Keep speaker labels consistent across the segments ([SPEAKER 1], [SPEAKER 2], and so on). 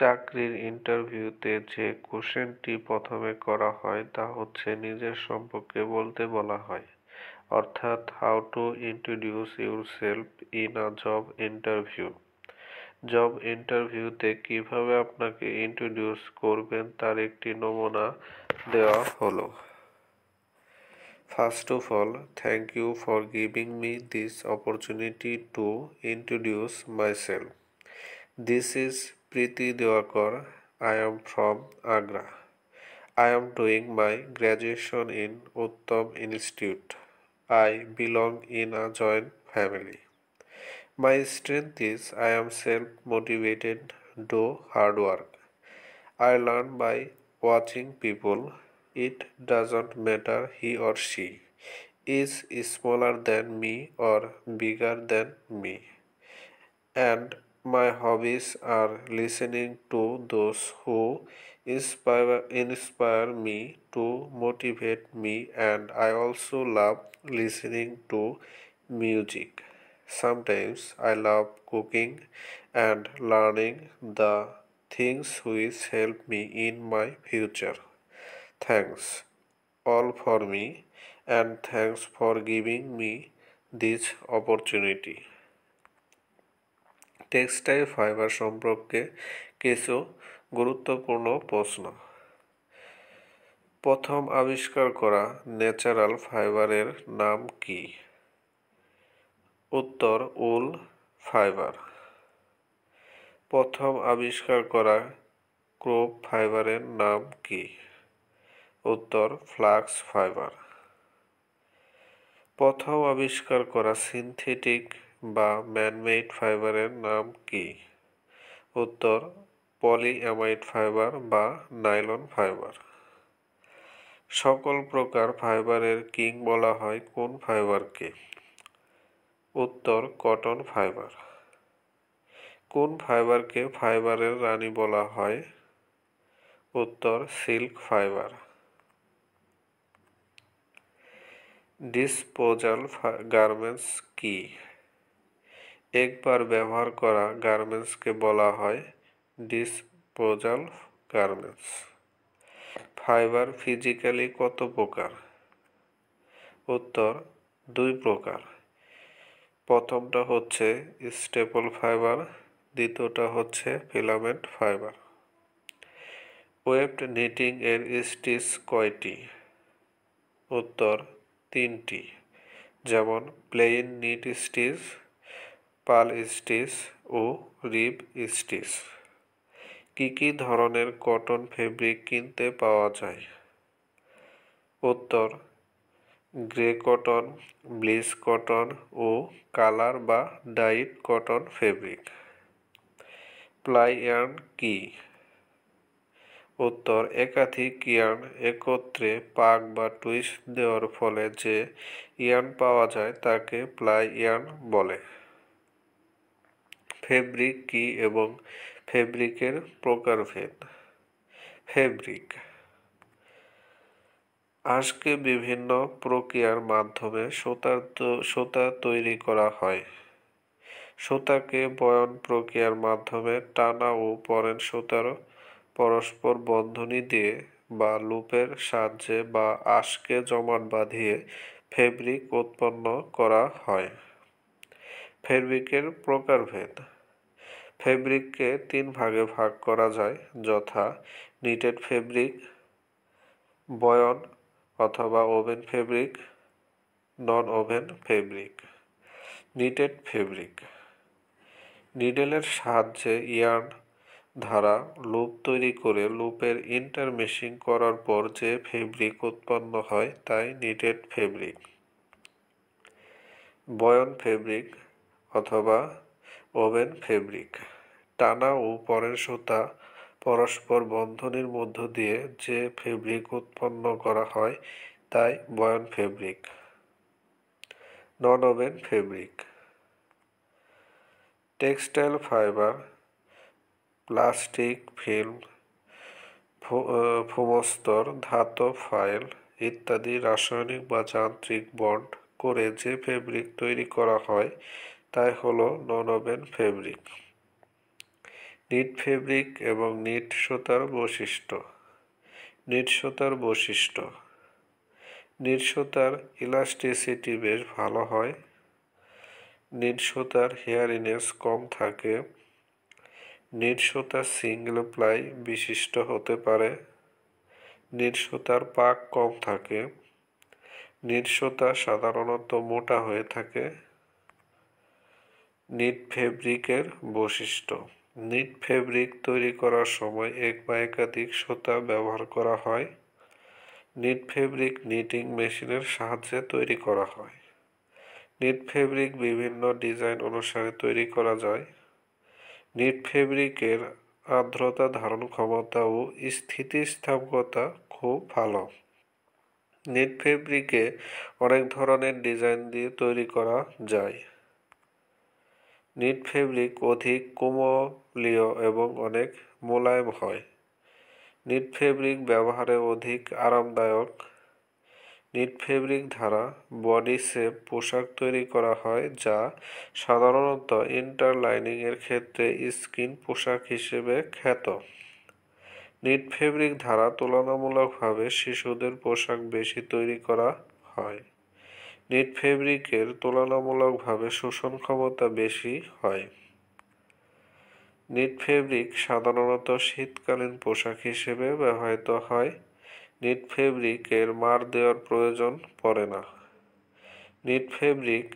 [SPEAKER 1] চাকরির ইন্টারভিউতে যে কোশ্চেনটি প্রথমে করা হয় তা হচ্ছে নিজের সম্পর্কে বলতে বলা হয় অর্থাৎ how to introduce yourself in a job interview job ইন্টারভিউতে কিভাবে আপনাকে ইন্ট্রোডিউস করবেন তার একটি নমুনা দেওয়া হলো first of all thank you for giving me this opportunity to introduce myself this is Preeti Diwakar I am from Agra I am doing my graduation in Uttam institute I belong in a joint family my strength is I am self motivated do hard work I learn by watching people it doesn't matter he or she is smaller than me or bigger than me and My hobbies are listening to those who inspire, inspire me to motivate me, and I also love listening to music. Sometimes I love cooking and learning the things which help me in my future. Thanks all for me and thanks for giving me this opportunity. Textile fibre সম্পর্কে কিছু গুরুত্বপূর্ণ প্রশ্ন প্রথম আবিষ্কার করা natural ফাইবারের নাম কি উত্তর উল ফাইবার প্রথম আবিষ্কার করা ক্রোপ ফাইবারের নাম কি উত্তর ফ্লাক্স ফাইবার প্রথম আবিষ্কার করা সিনথেটিক বা ম্যানমেড ফাইবারের নাম কি উত্তর পলিঅ্যামাইড ফাইবার বা নাইলন ফাইবার সকল প্রকার ফাইবারের কিং বলা হয় কোন ফাইবারকে উত্তর কটন ফাইবার কোন ফাইবারকে ফাইবারের রানী বলা হয় উত্তর সিল্ক ফাইবার ডিসপোজাল গার্মেন্টস কি একবার ব্যবহার করা গার্মেন্টসকে বলা হয় ডিসপোজাল গার্মেন্টস ফাইবার ফিজিক্যালি কত প্রকার উত্তর দুই প্রকার প্রথমটা হচ্ছে স্টেপল ফাইবার দ্বিতীয়টা হচ্ছে ফিলামেন্ট ফাইবার ওয়েবড নিটিং এর স্টিচ কয়টি উত্তর তিনটি যেমন plain knit stitch purl stitch ও রিব স্টিচ কী কী ধরনের কটন ফেব্রিক কিনতে পাওয়া যায় উত্তর গ্রে কটন ব্লিচ কটন ও কালার বা dyed cotton fabric ply yarn কি উত্তর একাধিক ইয়ার্ন একত্রে পাক বা টুইস্ট দেওয়ার ফলে যে ইয়ার্ন পাওয়া যায় তাকে প্লাই ইয়ার্ন বলে ফেব্রিক কি এবং ফেব্রিকের প্রকারভেদ ফেব্রিক আজকে বিভিন্ন প্রক্রিয়ার মাধ্যমে সুতার সুতা তৈরি করা হয় সুতাকে বয়ন প্রক্রিয়ার মাধ্যমে টানা ও পরেন সুতার পরস্পর বন্ধনী দিয়ে বা লুপের সাহায্যে বা আশকে জমাট বাঁধিয়ে ফেব্রিক উৎপন্ন করা হয় ফেব্রিকের প্রকারভেদ ফেব্রিককে তিন ভাগে ভাগ করা যায় যথা নিটেড ফেব্রিক বয়ন অথবা woven fabric non woven fabric knitted fabric নিডেলের সাহায্যে ইয়ার্ন ধারা লুপ তৈরি করে লুপের ইন্টারমেশিং করার পর যে ফেব্রিক উৎপন্ন হয় তাই নিটেড ফেব্রিক বয়ন ফেব্রিক অথবা ওভেন ফেব্রিক টানা ও পরের সুতা পরস্পর বন্ধনীর মধ্য দিয়ে যে ফেব্রিক উৎপন্ন করা হয় তাই বয়ন fabric non woven fabric textile fibre plastic film ফুমস্তর ধাতব ফাইল ইত্যাদি রাসায়নিক বা যান্ত্রিক বন্ড করে যে ফেব্রিক তৈরি করা হয় তাই হলো non woven fabric knit fabric এবং নিট সুতার বৈশিষ্ট্য নিট সুতার বৈশিষ্ট্য নিট সুতার ইলাস্টিসিটি বেশ ভালো হয় নিট সুতার হেয়ারিনেস কম থাকে নিট সুতার সিঙ্গল প্লাই বিশিষ্ট হতে পারে নিট সুতার পাক কম থাকে নিট সুতা সাধারণত মোটা হয়ে থাকে নিট ফেব্রিকের বৈশিষ্ট্য নিট ফেব্রিক তৈরি করার সময় এক বা একাধিক সুতা ব্যবহার করা হয় নিট ফেব্রিক নিটিং মেশিনের সাহায্যে তৈরি করা হয় নিট ফেব্রিক বিভিন্ন ডিজাইন অনুসারে তৈরি করা যায় নিট ফেব্রিকের আর্দ্রতা ধারণ ক্ষমতা ও স্থিতিস্থাপকতা খুব ভালো নেট ফেব্রিকে অনেক ধরনের ডিজাইন দিয়ে তৈরি করা যায় নিট ফেব্রিক অধিক কোমলীয় এবং অনেক মোলায়েম হয় নিট ফেব্রিক ব্যবহারে অধিক আরামদায়ক নিট ফেব্রিক দ্বারা বডি শেপ পোশাক তৈরি করা হয় যা সাধারণত ইন্টারলাইনিংয়ের ক্ষেত্রে স্কিন পোশাক হিসেবে খ্যাত নিট ফেব্রিক ধারা তুলনামূলকভাবে শিশুদের পোশাক বেশি তৈরি করা হয় নিট ফেব্রিকের তুলনামূলকভাবে শোষণ ক্ষমতা বেশি হয় নিট ফেব্রিক সাধারণত শীতকালীন পোশাক হিসেবে ব্যবহৃত হয় নিট ফেব্রিকের মার দেওয়ার প্রয়োজন পড়ে না নিট ফেব্রিক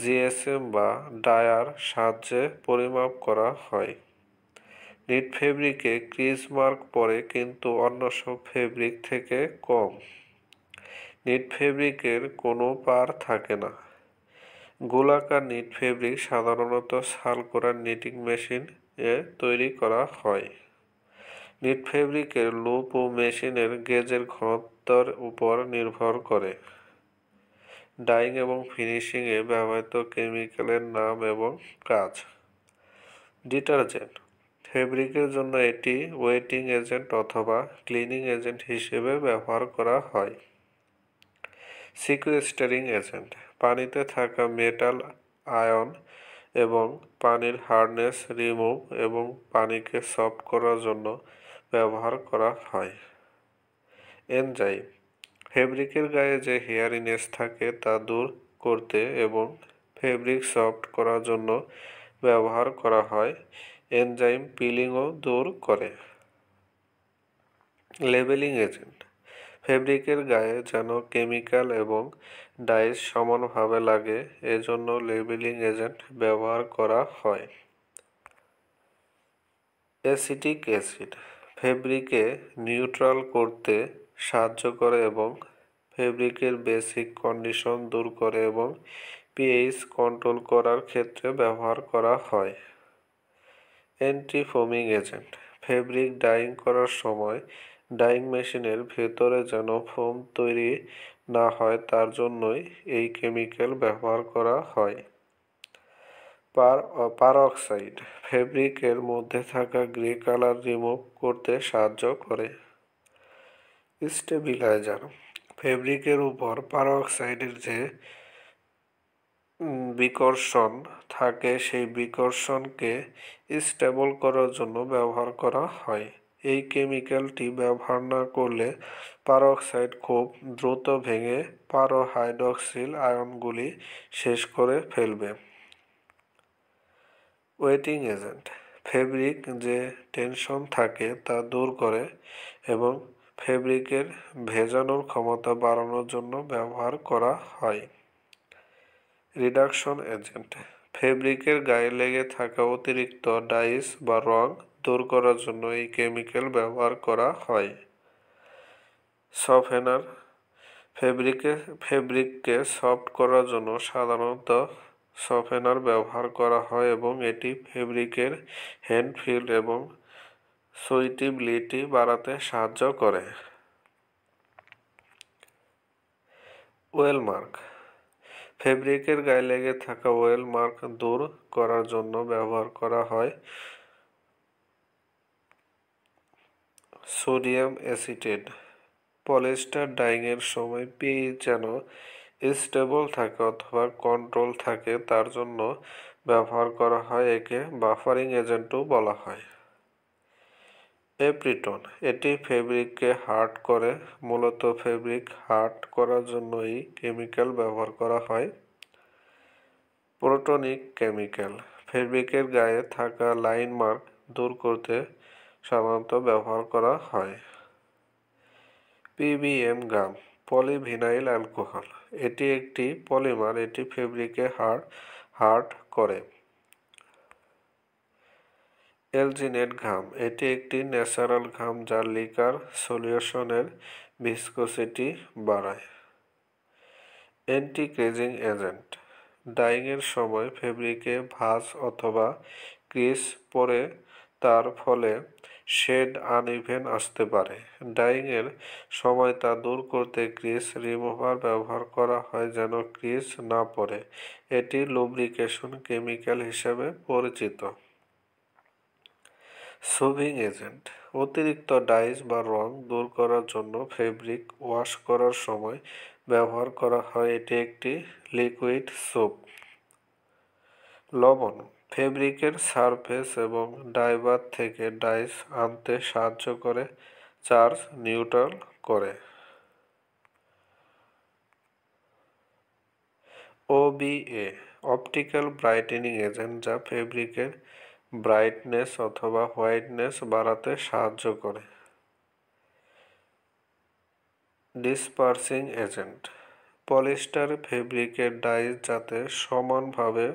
[SPEAKER 1] জিএসএম বা ডায়ার সাহায্যে পরিমাপ করা হয় নিট ফেব্রিকে ক্রিজ মার্ক পরে কিন্তু অন্য সব ফেব্রিক থেকে কম নিট ফেব্রিকের কোনো পার থাকে না গোলাকার নিট ফেব্রিক সাধারণত করার নিটিং মেশিন এ তৈরি করা হয় নিট ফেব্রিকের লুপ ও মেশিনের গেজের ঘনত্বর উপর নির্ভর করে ডাইং এবং ফিনিশিংয়ে ব্যবহৃত কেমিক্যালের নাম এবং কাজ ডিটারজেন্ট ফেব্রিকের জন্য এটি ওয়েটিং এজেন্ট অথবা ক্লিনিং এজেন্ট হিসেবে ব্যবহার করা হয় সিকুয়েস্টারিং এজেন্ট পানিতে থাকা মেটাল আয়ন এবং পানির হার্ডনেস রিমুভ এবং পানিকে সফট করার জন্য ব্যবহার করা হয় এনজাইম ফেব্রিকের গায়ে যে হেয়ারিনেস থাকে তা দূর করতে এবং ফেব্রিক সফট করার জন্য ব্যবহার করা হয় এনজাইম পিলিংও দূর করে লেবেলিং এজেন্ট ফেব্রিকের গায়ে যেন কেমিক্যাল এবং ডাইস সমানভাবে লাগে এজন্য লেবেলিং এজেন্ট ব্যবহার করা হয় অ্যাসিটিক অ্যাসিড ফেব্রিকে নিউট্রাল করতে সাহায্য করে এবং ফেব্রিকের বেসিক কন্ডিশন দূর করে এবং পিএইচ কন্ট্রোল করার ক্ষেত্রে ব্যবহার করা হয় অ্যান্টিফোমিং এজেন্ট ফেব্রিক ডাইং করার সময় ডাইং মেশিনের ভেতরে যেন ফোম তৈরি না হয় তার জন্যই এই কেমিক্যাল ব্যবহার করা হয় পার পারঅক্সাইড ফেব্রিকের মধ্যে থাকা গ্রে কালার রিমুভ করতে সাহায্য করে স্টেবিলাইজার ফেব্রিকের উপর পারঅক্সাইডের যে বিকর্ষণ থাকে সেই বিকর্ষণকে স্টেবল করার জন্য ব্যবহার করা হয় এই কেমিক্যালটি ব্যবহার না করলে পারক্সাইড খুব দ্রুত ভেঙে পারোহাইড্রক্সিল আয়নগুলি শেষ করে ফেলবে ওয়েটিং এজেন্ট ফেব্রিক যে টেনশন থাকে তা দূর করে এবং ফেব্রিকের ভেজানোর ক্ষমতা বাড়ানোর জন্য ব্যবহার করা হয় রিডাকশন এজেন্ট ফেব্রিকের গায়ে লেগে থাকা অতিরিক্ত ডাইস বা রং দূর করার জন্য এই কেমিক্যাল ব্যবহার করা হয় সফেনার ফেব্রিকে ফেব্রিককে সফট করার জন্য সাধারণত সফেনার ব্যবহার করা হয় এবং এটি ফেব্রিকের হ্যান্ড ফিল এবং সুইটেবিলিটি বাড়াতে সাহায্য করে ওয়েল মার্ক ফেব্রিকের গায়ে লেগে থাকা ওয়েল মার্ক দূর করার জন্য ব্যবহার করা হয় সোডিয়াম অ্যাসিটেড পলিস্টার ডাইংয়ের সময় পিএইচ যেন স্টেবল থাকে অথবা কন্ট্রোল থাকে তার জন্য ব্যবহার করা হয় একে বাফারিং এজেন্টও বলা হয় এপ্রিটন এটি ফেব্রিককে হার্ড করে মূলত ফেব্রিক হার্ড করার জন্য এই কেমিক্যাল ব্যবহার করা হয় প্রোটনিক কেমিক্যাল ফেব্রিকের গায়ে থাকা লাইন মার্ক দূর করতে সাধারণত ব্যবহার করা হয় পিবিএম গাম পলিভিনাইল অ্যালকোহল এটি একটি পলিমার এটি ফেব্রিকে হার্ড হার্ড করে এলজিনেট ঘাম এটি একটি ন্যাচারাল ঘাম যা লিকার সলিউশনের ভিসকোসিটি বাড়ায় অ্যান্টিক্রেজিং এজেন্ট ডাইংয়ের সময় ফেব্রিকে ভাজ অথবা ক্রিস পরে তার ফলে শেড আন ইভেন আসতে পারে ডাইংয়ের সময় তা দূর করতে ক্রিস রিমুভার ব্যবহার করা হয় যেন ক্রিস না পড়ে এটি লুব্রিকেশন কেমিক্যাল হিসাবে পরিচিত সুভিং এজেন্ট অতিরিক্ত ডাইস বা রং দূর করার জন্য ফেব্রিক ওয়াশ করার সময় ব্যবহার করা হয় এটি একটি লিকুইড সোপ লবণ ফেব্রিকের সারফেস এবং ডাইবার থেকে ডাইস আনতে সাহায্য করে চার্জ নিউট্রাল করে ওবিএ অপটিক্যাল ব্রাইটেনিং এজেন্ট যা ফেব্রিকের ব্রাইটনেস অথবা হোয়াইটনেস বাড়াতে সাহায্য করে ডিসপার্সিং এজেন্ট পলিস্টার ফেব্রিকের ডাইস যাতে সমানভাবে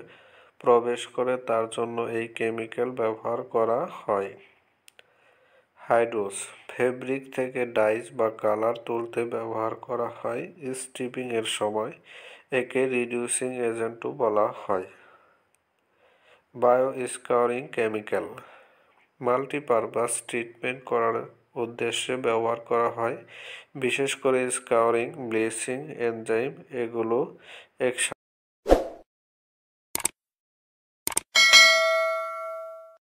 [SPEAKER 1] প্রবেশ করে তার জন্য এই কেমিক্যাল ব্যবহার করা হয় হাইড্রোস ফেব্রিক থেকে ডাইস বা কালার তুলতে ব্যবহার করা হয় স্টিপিংয়ের সময় একে রিডিউসিং এজেন্টও বলা হয় bio scouring chemical multipurpose treatment করার উদ্দেশ্যে ব্যবহার করা হয় বিশেষ করে স্কাউরিং ব্লিচিং এনজাইম এগুলো একসাথে